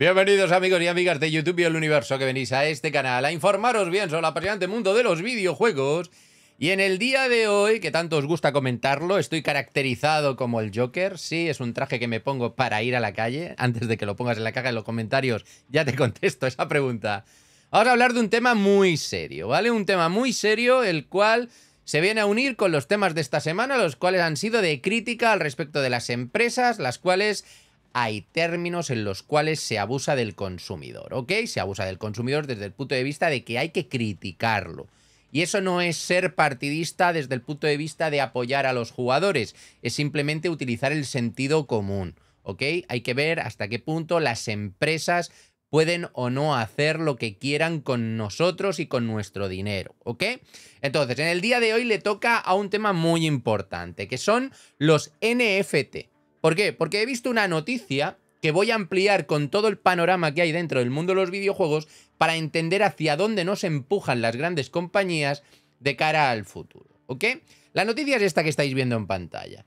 Bienvenidos amigos y amigas de YouTube y el universo que venís a este canal a informaros bien sobre el apasionante mundo de los videojuegos. Y en el día de hoy, que tanto os gusta comentarlo, estoy caracterizado como el Joker. Sí, es un traje que me pongo para ir a la calle. Antes de que lo pongas en la caja de los comentarios, ya te contesto esa pregunta. Vamos a hablar de un tema muy serio, ¿vale? Un tema muy serio, el cual se viene a unir con los temas de esta semana, los cuales han sido de crítica al respecto de las empresas, las cuales hay términos en los cuales se abusa del consumidor, ¿ok? Se abusa del consumidor desde el punto de vista de que hay que criticarlo. Y eso no es ser partidista desde el punto de vista de apoyar a los jugadores, es simplemente utilizar el sentido común, ¿ok? Hay que ver hasta qué punto las empresas pueden o no hacer lo que quieran con nosotros y con nuestro dinero, ¿ok? Entonces, en el día de hoy le toca a un tema muy importante, que son los NFT. ¿Por qué? Porque he visto una noticia que voy a ampliar con todo el panorama que hay dentro del mundo de los videojuegos para entender hacia dónde nos empujan las grandes compañías de cara al futuro. ¿Ok? La noticia es esta que estáis viendo en pantalla.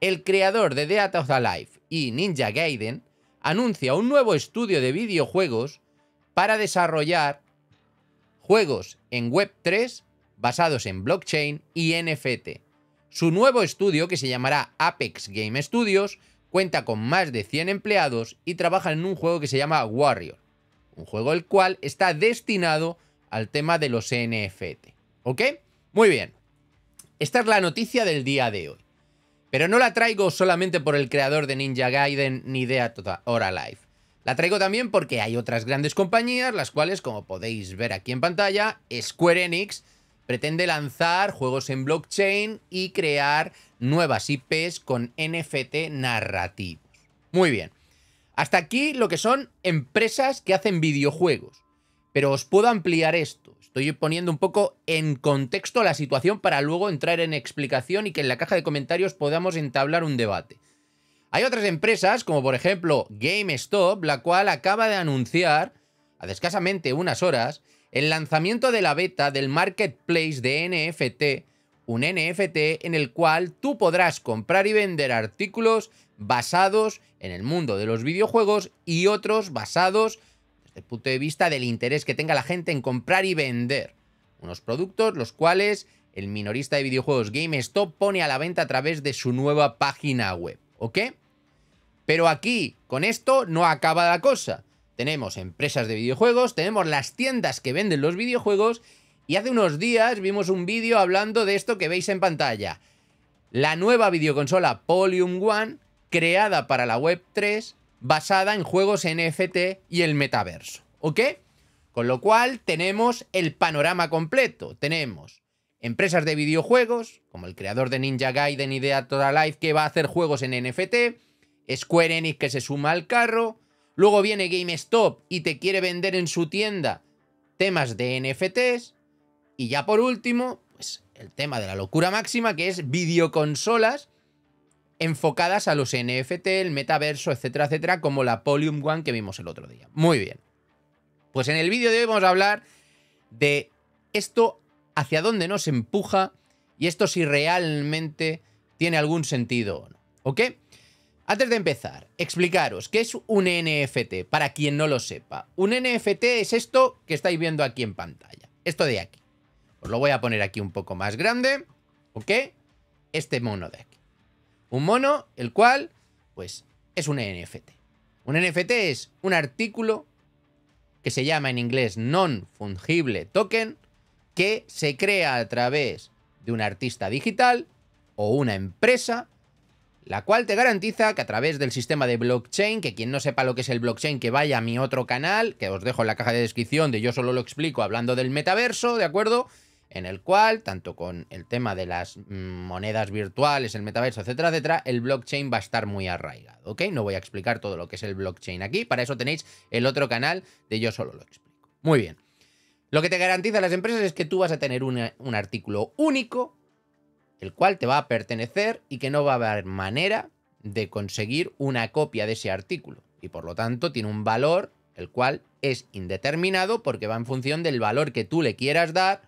El creador de Death of Life y Ninja Gaiden anuncia un nuevo estudio de videojuegos para desarrollar juegos en Web3 basados en blockchain y NFT. Su nuevo estudio, que se llamará Apex Game Studios, cuenta con más de 100 empleados y trabaja en un juego que se llama Warrior, un juego el cual está destinado al tema de los NFT. ¿Ok? Muy bien. Esta es la noticia del día de hoy. Pero no la traigo solamente por el creador de Ninja Gaiden ni de Hora Life. La traigo también porque hay otras grandes compañías, las cuales, como podéis ver aquí en pantalla, Square Enix pretende lanzar juegos en blockchain y crear nuevas IPs con NFT narrativos. Muy bien. Hasta aquí lo que son empresas que hacen videojuegos. Pero os puedo ampliar esto. Estoy poniendo un poco en contexto la situación para luego entrar en explicación y que en la caja de comentarios podamos entablar un debate. Hay otras empresas, como por ejemplo GameStop, la cual acaba de anunciar, a escasamente unas horas, el lanzamiento de la beta del marketplace de NFT, un NFT en el cual tú podrás comprar y vender artículos basados en el mundo de los videojuegos y otros basados desde el punto de vista del interés que tenga la gente en comprar y vender. Unos productos los cuales el minorista de videojuegos GameStop pone a la venta a través de su nueva página web, ¿ok? Pero aquí, con esto, no acaba la cosa, tenemos empresas de videojuegos, tenemos las tiendas que venden los videojuegos y hace unos días vimos un vídeo hablando de esto que veis en pantalla. La nueva videoconsola Polium One, creada para la Web 3, basada en juegos NFT y el metaverso. ¿Ok? Con lo cual tenemos el panorama completo. Tenemos empresas de videojuegos, como el creador de Ninja Gaiden y Life, que va a hacer juegos en NFT, Square Enix que se suma al carro, Luego viene GameStop y te quiere vender en su tienda temas de NFTs. Y ya por último, pues el tema de la locura máxima, que es videoconsolas enfocadas a los NFT, el metaverso, etcétera, etcétera, como la Polium One que vimos el otro día. Muy bien. Pues en el vídeo de hoy vamos a hablar de esto hacia dónde nos empuja y esto si realmente tiene algún sentido o no. ¿Ok? Antes de empezar, explicaros qué es un NFT, para quien no lo sepa. Un NFT es esto que estáis viendo aquí en pantalla, esto de aquí. Os lo voy a poner aquí un poco más grande, ¿ok? Este mono de aquí. Un mono, el cual, pues, es un NFT. Un NFT es un artículo que se llama en inglés non-fungible token, que se crea a través de un artista digital o una empresa la cual te garantiza que a través del sistema de blockchain, que quien no sepa lo que es el blockchain, que vaya a mi otro canal, que os dejo en la caja de descripción de yo solo lo explico hablando del metaverso, ¿de acuerdo? En el cual, tanto con el tema de las mm, monedas virtuales, el metaverso, etcétera, etcétera, el blockchain va a estar muy arraigado, ¿ok? No voy a explicar todo lo que es el blockchain aquí, para eso tenéis el otro canal de yo solo lo explico. Muy bien. Lo que te garantiza las empresas es que tú vas a tener un artículo único el cual te va a pertenecer y que no va a haber manera de conseguir una copia de ese artículo. Y por lo tanto tiene un valor, el cual es indeterminado porque va en función del valor que tú le quieras dar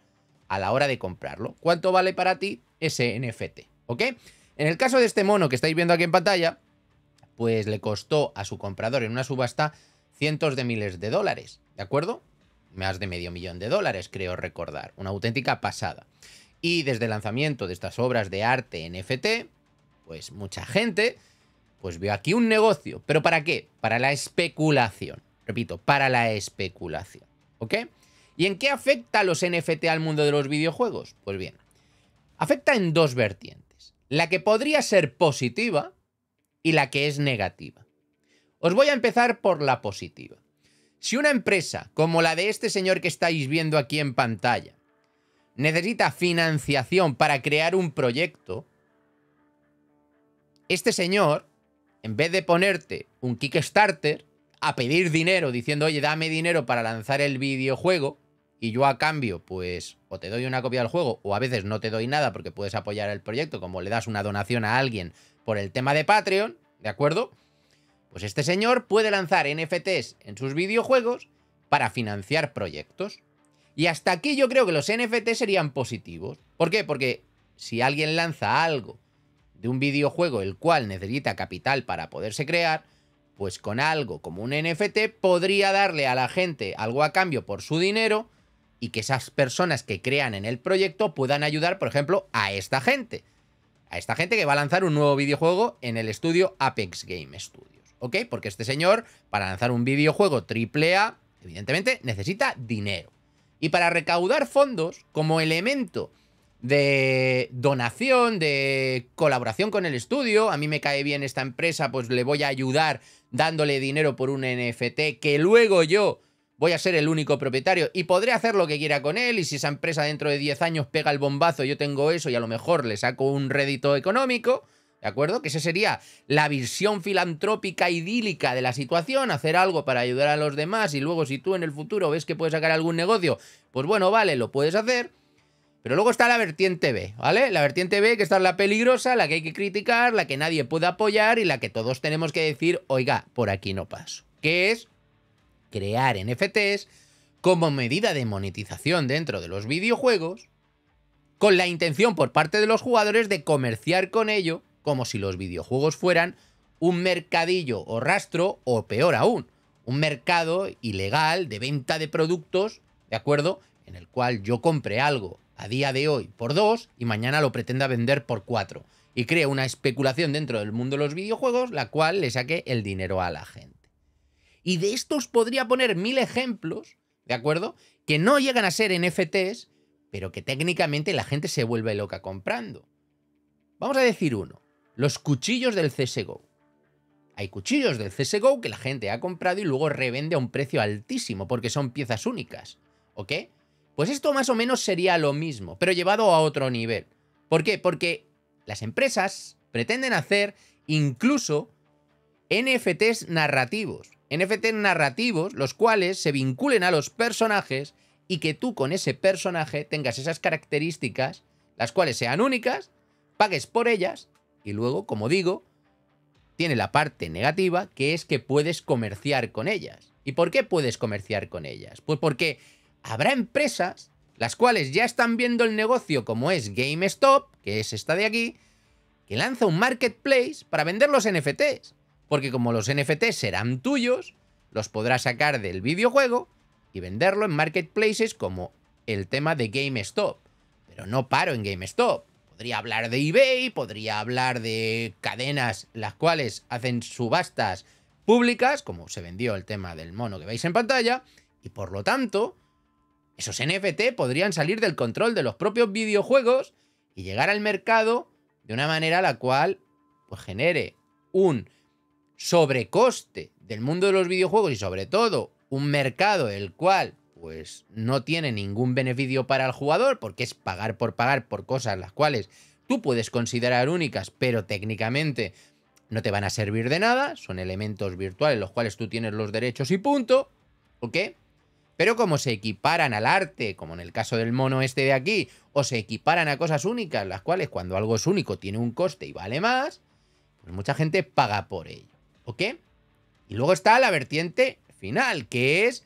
a la hora de comprarlo. ¿Cuánto vale para ti ese NFT? ¿Ok? En el caso de este mono que estáis viendo aquí en pantalla, pues le costó a su comprador en una subasta cientos de miles de dólares, ¿de acuerdo? Más de medio millón de dólares, creo recordar. Una auténtica pasada. Y desde el lanzamiento de estas obras de arte NFT, pues mucha gente, pues vio aquí un negocio. ¿Pero para qué? Para la especulación. Repito, para la especulación. ¿Ok? ¿Y en qué afecta a los NFT al mundo de los videojuegos? Pues bien, afecta en dos vertientes. La que podría ser positiva y la que es negativa. Os voy a empezar por la positiva. Si una empresa como la de este señor que estáis viendo aquí en pantalla necesita financiación para crear un proyecto, este señor, en vez de ponerte un Kickstarter a pedir dinero diciendo, oye, dame dinero para lanzar el videojuego, y yo a cambio, pues, o te doy una copia del juego, o a veces no te doy nada porque puedes apoyar el proyecto, como le das una donación a alguien por el tema de Patreon, ¿de acuerdo? Pues este señor puede lanzar NFTs en sus videojuegos para financiar proyectos. Y hasta aquí yo creo que los NFT serían positivos. ¿Por qué? Porque si alguien lanza algo de un videojuego el cual necesita capital para poderse crear, pues con algo como un NFT podría darle a la gente algo a cambio por su dinero y que esas personas que crean en el proyecto puedan ayudar, por ejemplo, a esta gente. A esta gente que va a lanzar un nuevo videojuego en el estudio Apex Game Studios. ¿Ok? Porque este señor, para lanzar un videojuego AAA, evidentemente necesita dinero. Y para recaudar fondos como elemento de donación, de colaboración con el estudio, a mí me cae bien esta empresa, pues le voy a ayudar dándole dinero por un NFT que luego yo voy a ser el único propietario y podré hacer lo que quiera con él y si esa empresa dentro de 10 años pega el bombazo, yo tengo eso y a lo mejor le saco un rédito económico, ¿De acuerdo? Que esa sería la visión filantrópica idílica de la situación, hacer algo para ayudar a los demás y luego si tú en el futuro ves que puedes sacar algún negocio, pues bueno, vale, lo puedes hacer. Pero luego está la vertiente B, ¿vale? La vertiente B que está la peligrosa, la que hay que criticar, la que nadie puede apoyar y la que todos tenemos que decir, oiga, por aquí no paso. Que es crear NFTs como medida de monetización dentro de los videojuegos con la intención por parte de los jugadores de comerciar con ello como si los videojuegos fueran un mercadillo o rastro, o peor aún, un mercado ilegal de venta de productos, ¿de acuerdo? En el cual yo compre algo a día de hoy por dos y mañana lo pretenda vender por cuatro. Y crea una especulación dentro del mundo de los videojuegos, la cual le saque el dinero a la gente. Y de estos podría poner mil ejemplos, ¿de acuerdo? Que no llegan a ser NFTs, pero que técnicamente la gente se vuelve loca comprando. Vamos a decir uno. Los cuchillos del CSGO. Hay cuchillos del CSGO que la gente ha comprado y luego revende a un precio altísimo porque son piezas únicas. ¿Ok? Pues esto más o menos sería lo mismo, pero llevado a otro nivel. ¿Por qué? Porque las empresas pretenden hacer incluso NFTs narrativos. NFTs narrativos, los cuales se vinculen a los personajes y que tú con ese personaje tengas esas características, las cuales sean únicas, pagues por ellas y luego, como digo, tiene la parte negativa, que es que puedes comerciar con ellas. ¿Y por qué puedes comerciar con ellas? Pues porque habrá empresas las cuales ya están viendo el negocio como es GameStop, que es esta de aquí, que lanza un marketplace para vender los NFTs. Porque como los NFTs serán tuyos, los podrás sacar del videojuego y venderlo en marketplaces como el tema de GameStop. Pero no paro en GameStop. Podría hablar de eBay, podría hablar de cadenas las cuales hacen subastas públicas, como se vendió el tema del mono que veis en pantalla, y por lo tanto, esos NFT podrían salir del control de los propios videojuegos y llegar al mercado de una manera la cual pues, genere un sobrecoste del mundo de los videojuegos y sobre todo un mercado el cual pues no tiene ningún beneficio para el jugador porque es pagar por pagar por cosas las cuales tú puedes considerar únicas, pero técnicamente no te van a servir de nada, son elementos virtuales los cuales tú tienes los derechos y punto, ¿ok? Pero como se equiparan al arte, como en el caso del mono este de aquí, o se equiparan a cosas únicas, las cuales cuando algo es único tiene un coste y vale más, pues mucha gente paga por ello, ¿ok? Y luego está la vertiente final, que es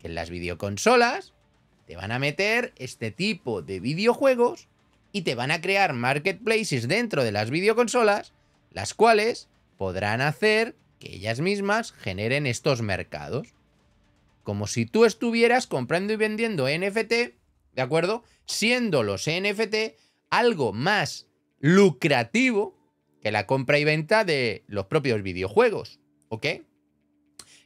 que en las videoconsolas te van a meter este tipo de videojuegos y te van a crear marketplaces dentro de las videoconsolas, las cuales podrán hacer que ellas mismas generen estos mercados. Como si tú estuvieras comprando y vendiendo NFT, ¿de acuerdo? Siendo los NFT algo más lucrativo que la compra y venta de los propios videojuegos, ¿ok?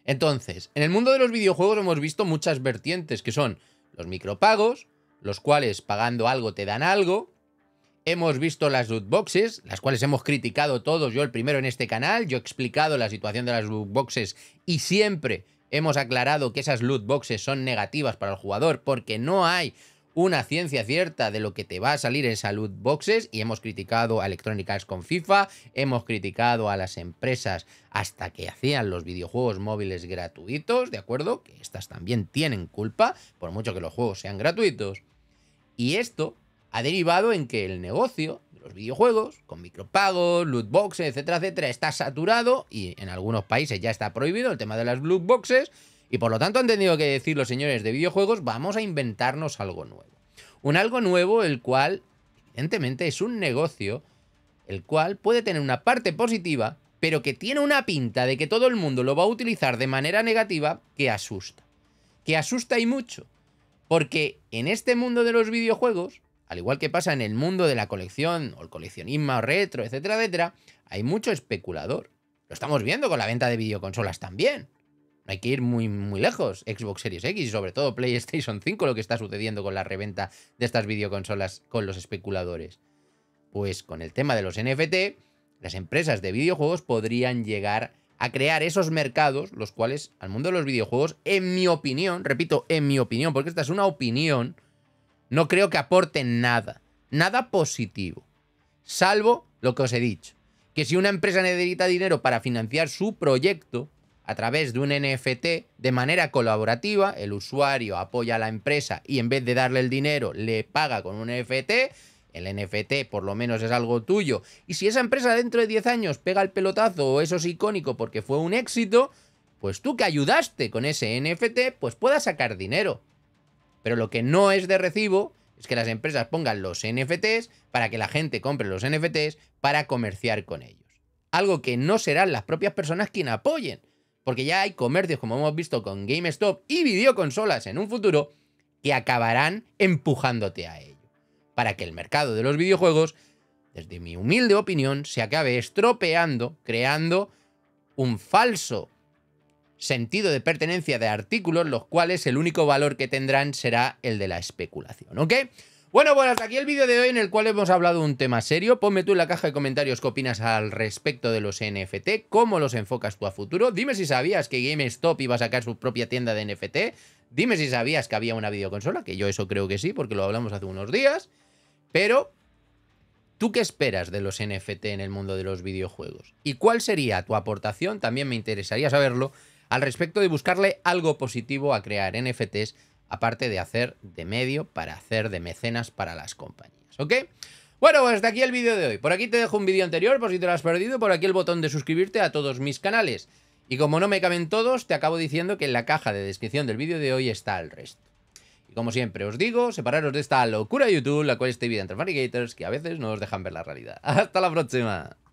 Entonces, en el mundo de los videojuegos hemos visto muchas vertientes, que son los micropagos, los cuales pagando algo te dan algo. Hemos visto las loot boxes, las cuales hemos criticado todos, yo el primero en este canal, yo he explicado la situación de las loot boxes y siempre hemos aclarado que esas loot boxes son negativas para el jugador porque no hay una ciencia cierta de lo que te va a salir en salud boxes y hemos criticado a Electrónicas con FIFA, hemos criticado a las empresas hasta que hacían los videojuegos móviles gratuitos, ¿de acuerdo? Que estas también tienen culpa, por mucho que los juegos sean gratuitos. Y esto ha derivado en que el negocio de los videojuegos, con micropagos, loot boxes, etcétera, etcétera, está saturado y en algunos países ya está prohibido el tema de las loot boxes y por lo tanto han tenido que decir los señores de videojuegos, vamos a inventarnos algo nuevo. Un algo nuevo el cual, evidentemente, es un negocio, el cual puede tener una parte positiva, pero que tiene una pinta de que todo el mundo lo va a utilizar de manera negativa que asusta. Que asusta y mucho. Porque en este mundo de los videojuegos, al igual que pasa en el mundo de la colección o el coleccionismo retro, etcétera, etcétera, hay mucho especulador. Lo estamos viendo con la venta de videoconsolas también hay que ir muy, muy lejos. Xbox Series X y sobre todo PlayStation 5, lo que está sucediendo con la reventa de estas videoconsolas con los especuladores. Pues con el tema de los NFT, las empresas de videojuegos podrían llegar a crear esos mercados, los cuales al mundo de los videojuegos, en mi opinión, repito, en mi opinión, porque esta es una opinión, no creo que aporten nada, nada positivo, salvo lo que os he dicho, que si una empresa necesita dinero para financiar su proyecto, a través de un NFT de manera colaborativa. El usuario apoya a la empresa y en vez de darle el dinero le paga con un NFT. El NFT por lo menos es algo tuyo. Y si esa empresa dentro de 10 años pega el pelotazo o eso es icónico porque fue un éxito, pues tú que ayudaste con ese NFT, pues puedas sacar dinero. Pero lo que no es de recibo es que las empresas pongan los NFTs para que la gente compre los NFTs para comerciar con ellos. Algo que no serán las propias personas quien apoyen porque ya hay comercios, como hemos visto con GameStop y videoconsolas en un futuro, que acabarán empujándote a ello, para que el mercado de los videojuegos, desde mi humilde opinión, se acabe estropeando, creando un falso sentido de pertenencia de artículos, los cuales el único valor que tendrán será el de la especulación, ¿ok? Bueno, bueno, pues hasta aquí el vídeo de hoy en el cual hemos hablado de un tema serio. Ponme tú en la caja de comentarios qué opinas al respecto de los NFT, cómo los enfocas tú a futuro. Dime si sabías que GameStop iba a sacar su propia tienda de NFT. Dime si sabías que había una videoconsola, que yo eso creo que sí, porque lo hablamos hace unos días. Pero, ¿tú qué esperas de los NFT en el mundo de los videojuegos? ¿Y cuál sería tu aportación? También me interesaría saberlo al respecto de buscarle algo positivo a crear NFTs aparte de hacer de medio para hacer de mecenas para las compañías, ¿ok? Bueno, pues hasta aquí el vídeo de hoy. Por aquí te dejo un vídeo anterior por si te lo has perdido, por aquí el botón de suscribirte a todos mis canales. Y como no me caben todos, te acabo diciendo que en la caja de descripción del vídeo de hoy está el resto. Y como siempre os digo, separaros de esta locura YouTube, la cual está vida entre Navigators, que a veces no os dejan ver la realidad. ¡Hasta la próxima!